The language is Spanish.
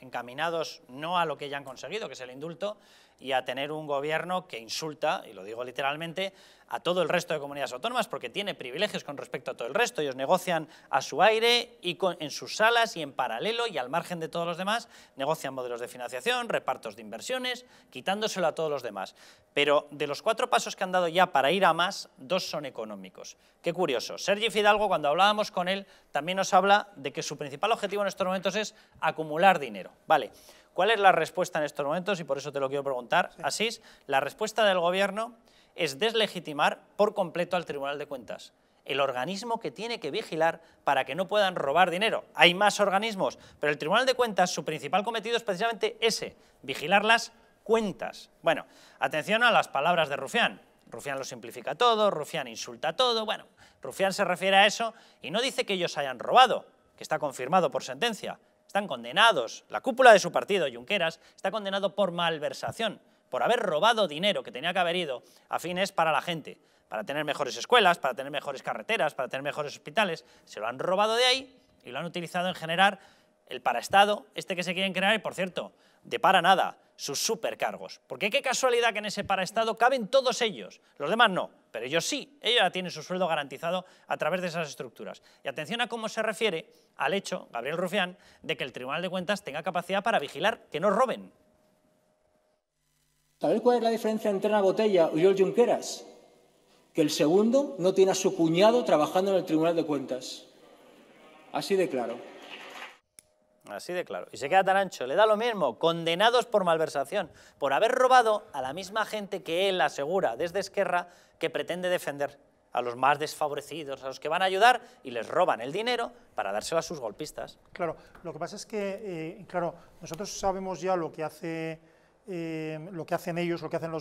encaminados no a lo que ya han conseguido, que es el indulto, y a tener un gobierno que insulta, y lo digo literalmente, a todo el resto de comunidades autónomas porque tiene privilegios con respecto a todo el resto. Ellos negocian a su aire y en sus salas y en paralelo y al margen de todos los demás, negocian modelos de financiación, repartos de inversiones, quitándoselo a todos los demás. Pero de los cuatro pasos que han dado ya para ir a más, dos son económicos. Qué curioso. Sergi Fidalgo, cuando hablábamos con él, también nos habla de que su principal objetivo en estos momentos es acumular dinero. Vale, ¿cuál es la respuesta en estos momentos? Y por eso te lo quiero preguntar, Asís. La respuesta del gobierno es deslegitimar por completo al Tribunal de Cuentas el organismo que tiene que vigilar para que no puedan robar dinero. Hay más organismos, pero el Tribunal de Cuentas, su principal cometido es precisamente ese, vigilar las cuentas. Bueno, atención a las palabras de Rufián. Rufián lo simplifica todo, Rufián insulta todo, bueno, Rufián se refiere a eso y no dice que ellos hayan robado, que está confirmado por sentencia están condenados, la cúpula de su partido, Junqueras, está condenado por malversación, por haber robado dinero que tenía que haber ido a fines para la gente, para tener mejores escuelas, para tener mejores carreteras, para tener mejores hospitales, se lo han robado de ahí y lo han utilizado en generar el paraestado, este que se quieren crear, y por cierto, de para nada, sus supercargos. Porque qué casualidad que en ese paraestado caben todos ellos, los demás no, pero ellos sí, ellos ya tienen su sueldo garantizado a través de esas estructuras. Y atención a cómo se refiere al hecho, Gabriel Rufián, de que el Tribunal de Cuentas tenga capacidad para vigilar que no roben. ¿Sabéis cuál es la diferencia entre una Botella y George Junqueras? Que el segundo no tiene a su cuñado trabajando en el Tribunal de Cuentas. Así de claro. Así de claro. Y se queda tan ancho, le da lo mismo, condenados por malversación, por haber robado a la misma gente que él asegura desde Esquerra que pretende defender a los más desfavorecidos, a los que van a ayudar y les roban el dinero para dárselo a sus golpistas. Claro, lo que pasa es que, eh, claro, nosotros sabemos ya lo que hace, eh, lo que hacen ellos, lo que hacen los